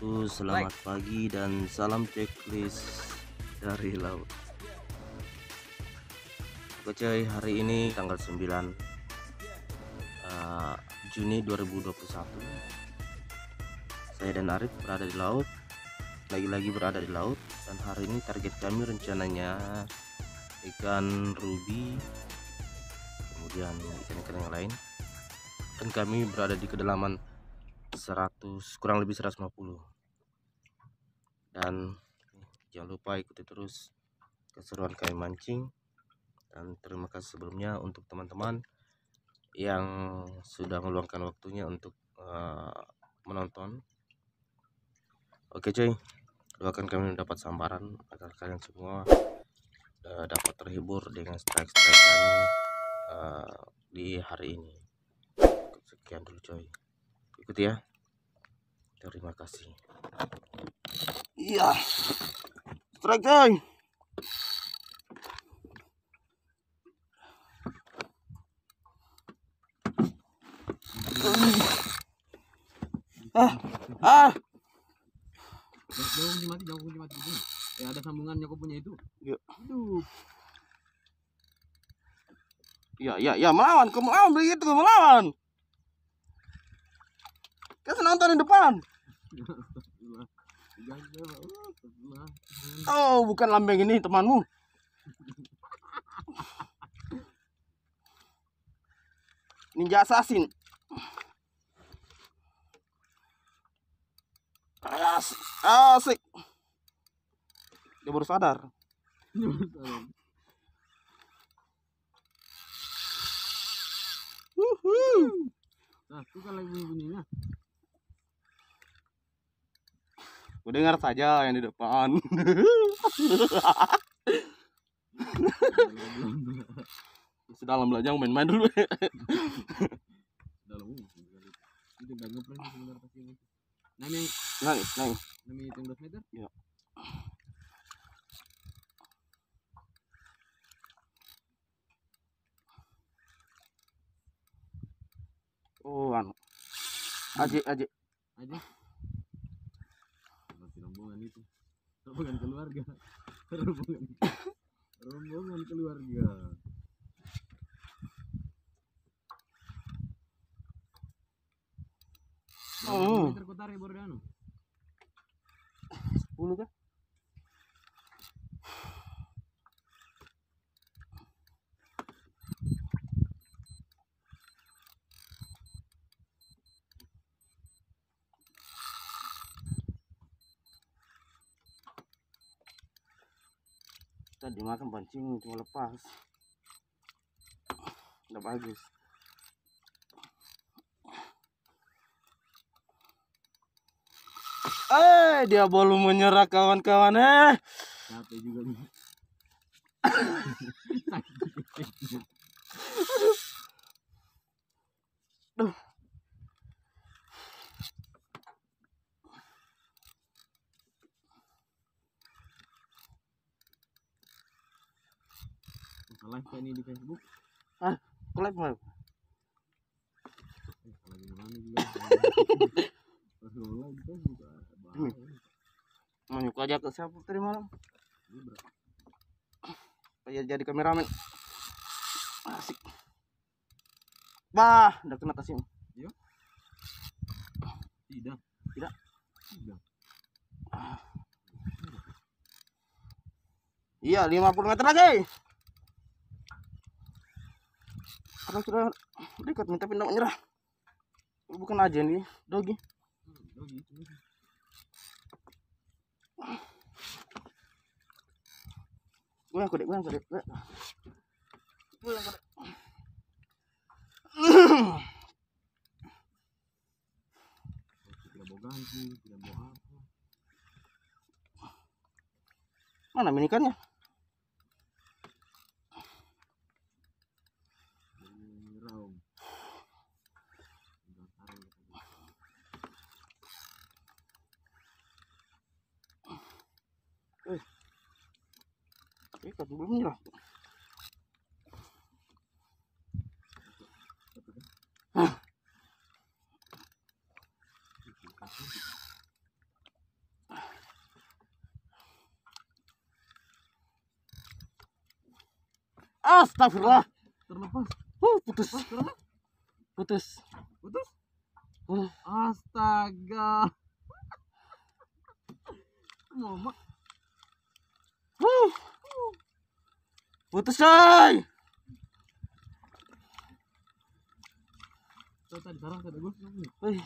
wabarakatuh Selamat pagi dan salam checklist dari laut Oke cuy hari ini tanggal 9 uh, eh, Juni 2021 Saya dan Arif berada di laut Lagi-lagi berada di laut Dan hari ini target kami rencananya Ikan ruby Kemudian ikan-ikan yang lain Dan kami berada di kedalaman 100 kurang lebih 150 dan jangan lupa ikuti terus keseruan kami mancing dan terima kasih sebelumnya untuk teman-teman yang sudah meluangkan waktunya untuk uh, menonton oke cuy doakan kami mendapat sambaran agar kalian semua uh, dapat terhibur dengan strike-strike kami uh, di hari ini sekian dulu cuy ikuti ya terima kasih Iya. Strike, coy. Ah, ah. Ya Ya, ya, melawan, kau melawan begitu, melawan. Kita nonton di depan. Oh, bukan lambeng ini temanmu. Ninja assassin. Asik. Asik. Dia baru sadar. Nah, itu kan lagi bunyinya dengar saja yang di depan. sedalam belajar main-main dulu. Iya. Oh, anu. Aji, aji. Aji. rombongan keluarga rombongan rombongan keluarga Oh. Terkotar ya Bordano. 10 kah? dimakan pancing cuma lepas udah bagus eh dia belum menyerah kawan-kawan eh juga Live ini di Facebook. Ah, live mau. Mau nyuka aja ke siapa tadi malam? Kayak jadi kameramen. Asik. Bah, udah kena kasih. Yuk. Iya. Tidak. Tidak. Tidak. Iya, 50 meter lagi. kan sudah dekat minta pindah menyerah bukan aja nih dogi gue yang kudek gue yang kudek gue yang kudek mana minikannya Astagfirullah. Terlepas. Uh, putus. Terlepas. Putus. Putus. Uh. Astaga. Mama. Uh. Putus, coy. Tadi sarang kada gue. Wih.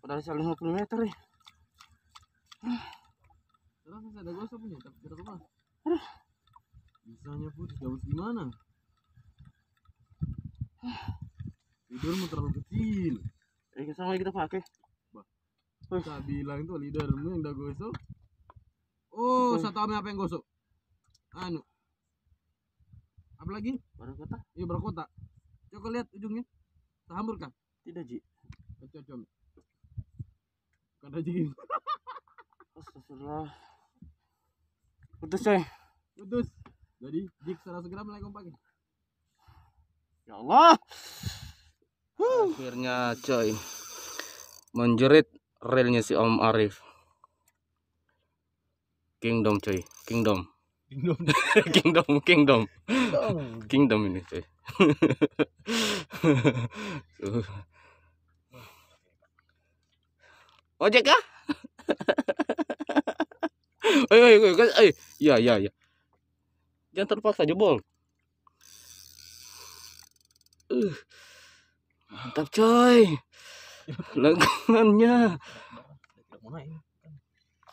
Padahal saling 50 meter ya. nih. Terus ada gue punya, tapi kira-kira. Aduh misalnya putih gabus gimana leadermu terlalu kecil eh sama kita pakai kita bilang tuh leadermu yang udah gosok oh satu apa yang gosok anu apa lagi kota? iya barokota coba lihat ujungnya terhambur kan tidak ji cocok kada ji Astagfirullah putus coy putus jadi, dik segera mulai kompak. Ya Allah. Akhirnya coy. Menjerit relnya si Om Arif. Kingdom coy, kingdom. Kingdom. kingdom, kingdom. Kingdom. ini coy. Ojek kah? Ayo, ayo, ayo, ayo, Ya ya ya jangan terpaksa jebol uh, mantap coy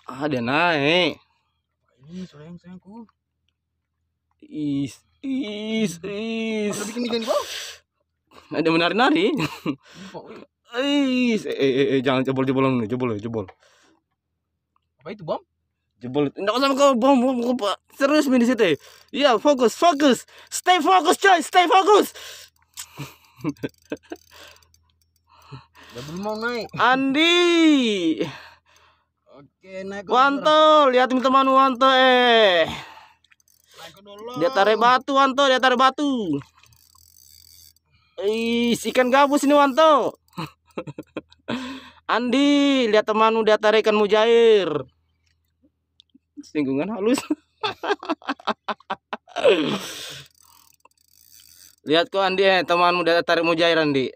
ah ada naik is is is ada menari nari is eh, eh, eh, eh jangan jebol jebolan jebol jebol apa itu bom jebol enggak usah kau bom bom terus main di situ ya? iya fokus fokus stay fokus coy stay fokus belum mau naik Andi oke naik Wanto lihat teman Wanto eh dia tarik batu Wanto dia tarik batu Ih, ikan gabus ini Wanto Andi, lihat temanmu dia tarikan mujair singgungan halus lihat kok Andi eh, temanmu udah tarik mujair Andi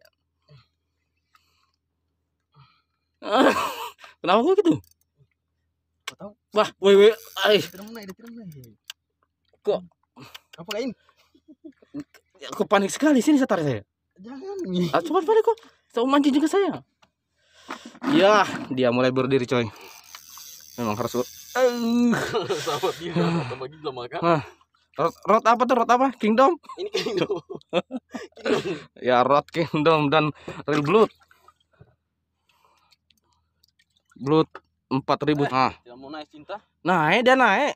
kenapa kok gitu Wah, woi woi, ay. Kok? Apa kain? Ya, kok panik sekali sini saya tarik saya. Jangan. Ah, coba balik kok. Saya mancing juga saya. Ya, dia mulai berdiri coy. Memang harus gila sama gila ah. ah. rot, rot apa tuh rot apa kingdom ini kingdom, kingdom. ya rot kingdom dan real blood blood empat ribu nah mau naik cinta naik dia naik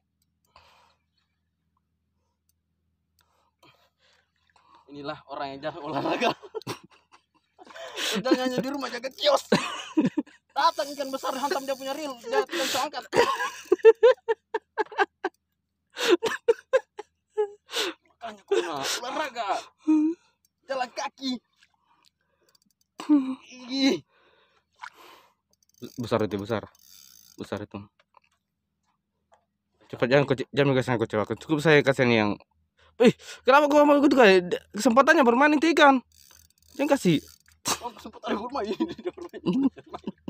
inilah orang yang jarang olahraga sedang hanya di rumah jaga kios datang ikan besar hantam dia punya reel dia tidak bisa angkat olahraga jalan kaki Ih. besar itu besar besar itu cepat jangan jangan kasih aku coba cukup saya kasih yang eh kenapa gua mau gitu kayak kesempatannya bermain itu ikan jangan kasih oh, kesempatan bermain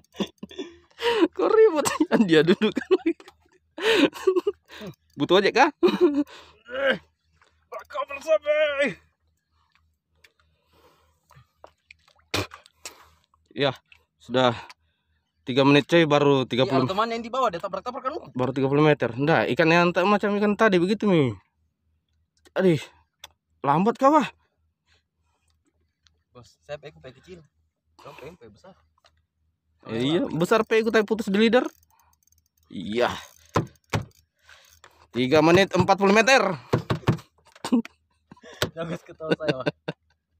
Kok ribut ya? kan dia duduk lagi. Kan. Butuh aja kah? Kau bersabar. Ya, sudah 3 menit coy baru 30. Ya, teman yang di bawah dia tabrak-tabrak kan? Baru 30 meter. Nggak, ikan yang tak macam ikan tadi begitu mi. Aduh, lambat kah, Bah? Bos, saya pengen kecil. Kamu pengen besar. Eh, iya, besar P ikut putus di leader. Iya. 3 menit 40 meter. Bagus ketawa saya.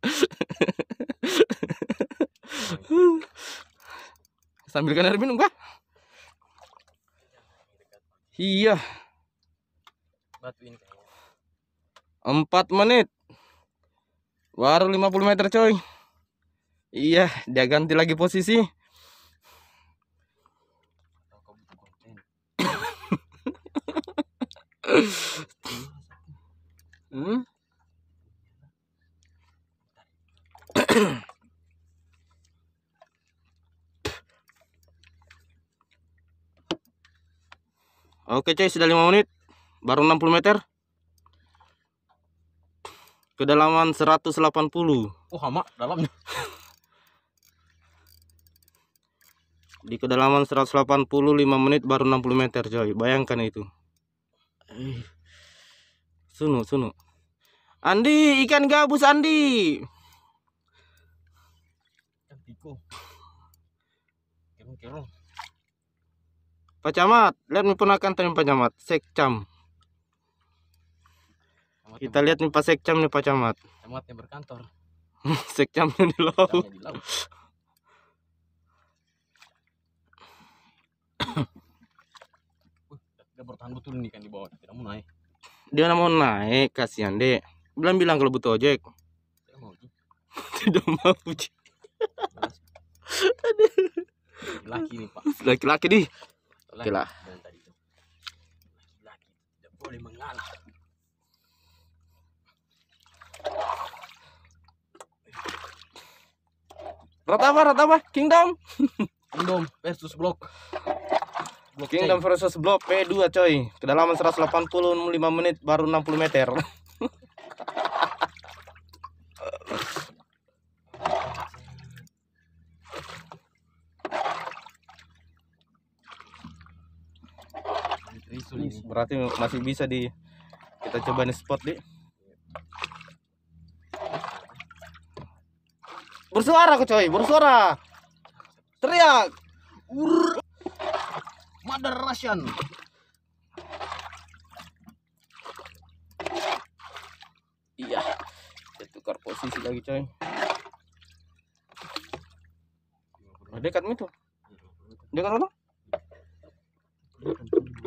Sambil kan air minum kah? Iya. Empat menit. Baru 50 meter coy. Iya, dia ganti lagi posisi. hmm? Oke cuy sudah 5 menit Baru 60 meter Kedalaman 180 Oh hama dalamnya Di kedalaman 180 5 menit baru 60 meter coy Bayangkan itu Sunu, sunu. Andi, ikan gabus Andi. Ikan piko. kerong. Pak Camat, lihat nih ponakan tadi Pak Camat, sekcam. Camat Kita lihat nih Pak Sekcam nih Pak Camat. Camat yang berkantor. sekcam di laut. bertahan betul nih kan di bawah tidak mau naik dia mau naik kasihan deh belum bilang kalau butuh ojek tidak mau tidak mau laki-laki nih pak laki-laki nih laki lah laki tidak boleh mengalah Rata apa, Rata apa? Kingdom. Kingdom versus Block. Blok Kingdom versus blok P2 coy. Kedalaman 185 menit baru 60 meter. Berarti masih bisa di kita coba nih spot di. Bersuara kok coy, bersuara. Teriak. Urr. Mother Russian. Iya, kita tukar posisi lagi coy. Nah, dekat itu. Dekat mana?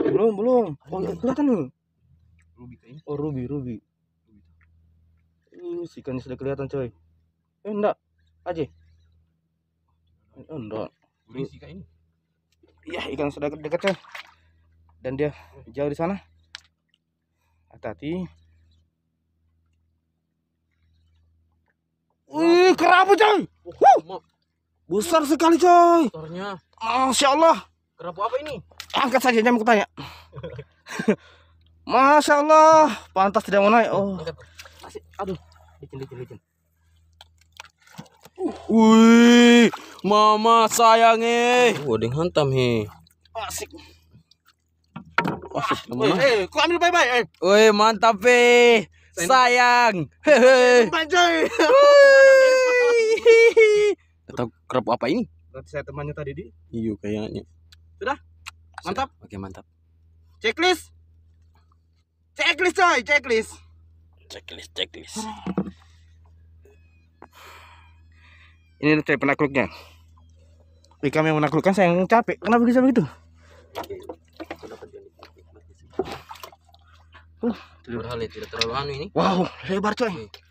Belum, belum. Oh, kelihatan nih. Ruby kayaknya. Oh, Ruby, Ruby. Ini si sudah kelihatan coy. Eh, enggak. Aja. Eh, enggak. Ini sih ini iya ikan sudah dekat ya. dan dia jauh di sana hati-hati wih kerapu coy Wuh. besar sekali coy Besarnya. masya Allah kerapu apa ini angkat saja jangan tanya masya Allah pantas tidak mau naik oh aduh licin licin licin Wih, mama sayang eh. Oh, ada yang hantam he. Asik. Asik ah, teman. Eh, eh kau ambil bye-bye eh. Wih, mantap eh. Sayang. Hehe. Banjoy. Atau kerap apa ini? Berarti saya temannya tadi di. Iya, kayaknya. Sudah? Mantap. Sudah. Oke, mantap. Checklist. Checklist coy, checklist. Checklist, checklist. ini coy penakluknya Ikam yang menaklukkan saya yang capek kenapa bisa begitu Uh, tidak terlalu anu ini. Wow, lebar coy.